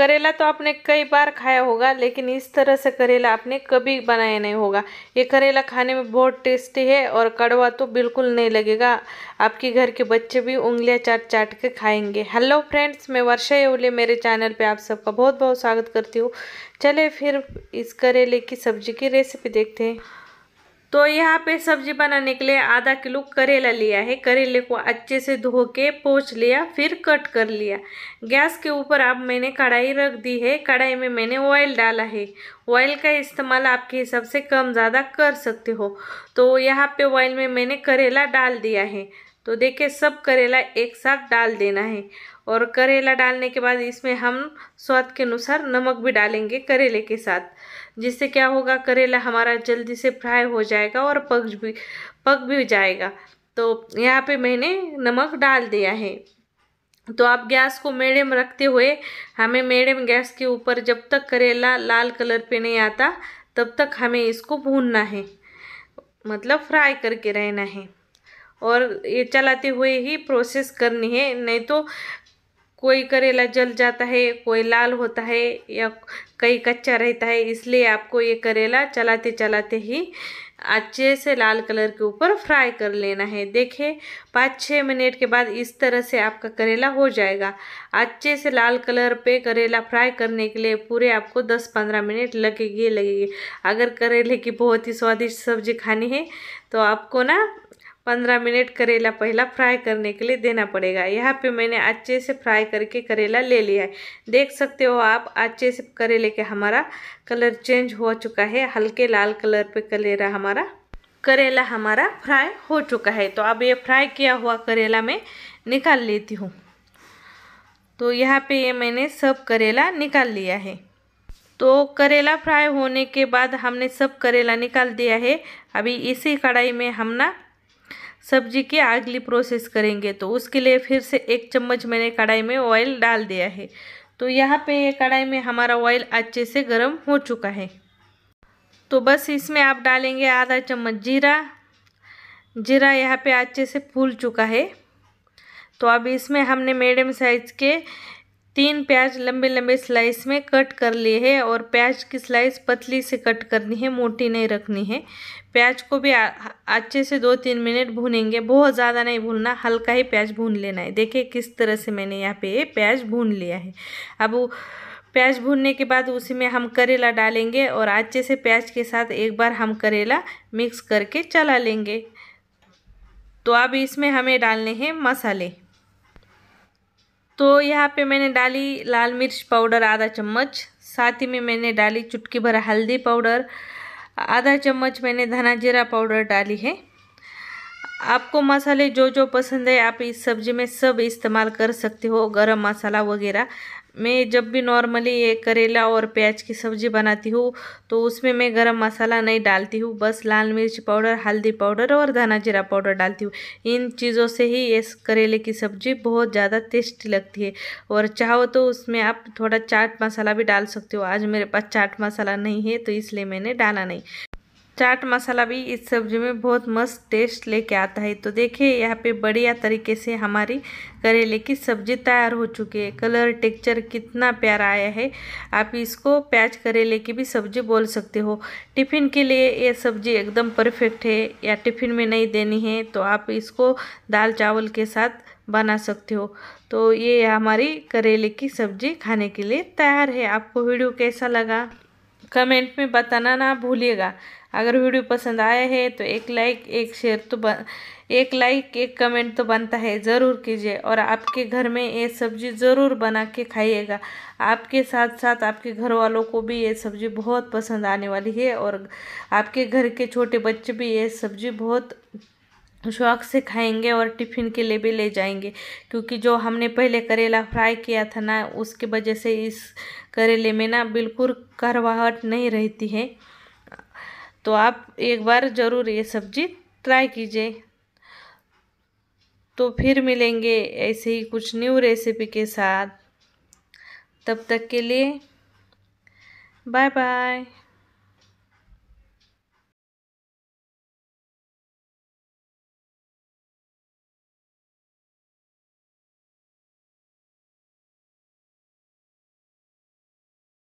करेला तो आपने कई बार खाया होगा लेकिन इस तरह से करेला आपने कभी बनाया नहीं होगा ये करेला खाने में बहुत टेस्टी है और कड़वा तो बिल्कुल नहीं लगेगा आपके घर के बच्चे भी उंगलियां चाट चाट के खाएंगे हेलो फ्रेंड्स मैं वर्षा येवले मेरे चैनल पे आप सबका बहुत बहुत स्वागत करती हूँ चले फिर इस करेले की सब्जी की रेसिपी देखते हैं तो यहाँ पे सब्जी बनाने के लिए आधा किलो करेला लिया है करेले को अच्छे से धो के पोछ लिया फिर कट कर लिया गैस के ऊपर अब मैंने कढ़ाई रख दी है कढ़ाई में मैंने ऑयल डाला है ऑयल का इस्तेमाल आपके हिसाब से कम ज़्यादा कर सकते हो तो यहाँ पे ऑयल में मैंने करेला डाल दिया है तो देखिए सब करेला एक साथ डाल देना है और करेला डालने के बाद इसमें हम स्वाद के अनुसार नमक भी डालेंगे करेले के साथ जिससे क्या होगा करेला हमारा जल्दी से फ्राई हो जाएगा और पक भी पक भी जाएगा तो यहाँ पे मैंने नमक डाल दिया है तो आप गैस को मीडियम रखते हुए हमें मीडियम गैस के ऊपर जब तक करेला लाल कलर पे नहीं आता तब तक हमें इसको भूनना है मतलब फ्राई करके रहना है और ये चलाते हुए ही प्रोसेस करनी है नहीं तो कोई करेला जल जाता है कोई लाल होता है या कई कच्चा रहता है इसलिए आपको ये करेला चलाते चलाते ही अच्छे से लाल कलर के ऊपर फ्राई कर लेना है देखिए पाँच छः मिनट के बाद इस तरह से आपका करेला हो जाएगा अच्छे से लाल कलर पे करेला फ्राई करने के लिए पूरे आपको दस पंद्रह मिनट लगेगी लगेगी अगर करेले की बहुत ही स्वादिष्ट सब्जी खानी है तो आपको ना पंद्रह मिनट करेला पहला फ्राई करने के लिए देना पड़ेगा यहाँ पे मैंने अच्छे से फ्राई करके करेला ले लिया है देख सकते हो आप अच्छे से करेले के हमारा कलर चेंज हो चुका है हल्के लाल कलर पे करेला हमारा करेला हमारा फ्राई हो चुका है तो अब ये फ्राई किया हुआ करेला मैं निकाल लेती हूँ तो यहाँ पे ये मैंने सब करेला निकाल लिया है तो करेला फ्राई होने के बाद हमने सब करेला निकाल दिया है अभी इसी कढ़ाई में हम ना सब्जी की अगली प्रोसेस करेंगे तो उसके लिए फिर से एक चम्मच मैंने कढ़ाई में ऑयल डाल दिया है तो यहाँ पे ये कढ़ाई में हमारा ऑयल अच्छे से गर्म हो चुका है तो बस इसमें आप डालेंगे आधा चम्मच जीरा जीरा यहाँ पे अच्छे से फूल चुका है तो अब इसमें हमने मीडियम साइज़ के तीन प्याज लंबे लंबे स्लाइस में कट कर लिए हैं और प्याज की स्लाइस पतली से कट करनी है मोटी नहीं रखनी है प्याज को भी अच्छे से दो तीन मिनट भूनेंगे बहुत ज़्यादा नहीं भूनना हल्का ही प्याज भून लेना है देखिए किस तरह से मैंने यहाँ पे प्याज भून लिया है अब प्याज भूनने के बाद उसी में हम करेला डालेंगे और अच्छे से प्याज के साथ एक बार हम करेला मिक्स करके चला लेंगे तो अब इसमें हमें डालने हैं मसाले तो यहाँ पे मैंने डाली लाल मिर्च पाउडर आधा चम्मच साथ ही में मैंने डाली चुटकी भर हल्दी पाउडर आधा चम्मच मैंने धना जीरा पाउडर डाली है आपको मसाले जो जो पसंद है आप इस सब्ज़ी में सब इस्तेमाल कर सकते हो गरम मसाला वगैरह मैं जब भी नॉर्मली ये करेला और प्याज की सब्ज़ी बनाती हूँ तो उसमें मैं गरम मसाला नहीं डालती हूँ बस लाल मिर्च पाउडर हल्दी पाउडर और धना जीरा पाउडर डालती हूँ इन चीज़ों से ही इस करेले की सब्ज़ी बहुत ज़्यादा टेस्टी लगती है और चाहो तो उसमें आप थोड़ा चाट मसाला भी डाल सकते हो आज मेरे पास चाट मसाला नहीं है तो इसलिए मैंने डाला नहीं चाट मसाला भी इस सब्जी में बहुत मस्त टेस्ट लेके आता है तो देखिए यहाँ पे बढ़िया तरीके से हमारी करेले की सब्जी तैयार हो चुकी है कलर टेक्चर कितना प्यारा आया है आप इसको प्याज करेले की भी सब्जी बोल सकते हो टिफ़िन के लिए ये सब्जी एकदम परफेक्ट है या टिफ़िन में नहीं देनी है तो आप इसको दाल चावल के साथ बना सकते हो तो ये हमारी करेले की सब्जी खाने के लिए तैयार है आपको वीडियो कैसा लगा कमेंट में बताना ना भूलिएगा अगर वीडियो पसंद आया है तो एक लाइक एक शेयर तो बन एक लाइक एक कमेंट तो बनता है ज़रूर कीजिए और आपके घर में ये सब्ज़ी ज़रूर बना के खाइएगा आपके साथ साथ आपके घर वालों को भी ये सब्ज़ी बहुत पसंद आने वाली है और आपके घर के छोटे बच्चे भी ये सब्ज़ी बहुत शौक से खाएंगे और टिफ़िन के लिए भी ले जाएंगे क्योंकि जो हमने पहले करेला फ्राई किया था ना उसके वजह से इस करेले में ना बिल्कुल करवाहट नहीं रहती है तो आप एक बार ज़रूर ये सब्ज़ी ट्राई कीजिए तो फिर मिलेंगे ऐसे ही कुछ न्यू रेसिपी के साथ तब तक के लिए बाय बाय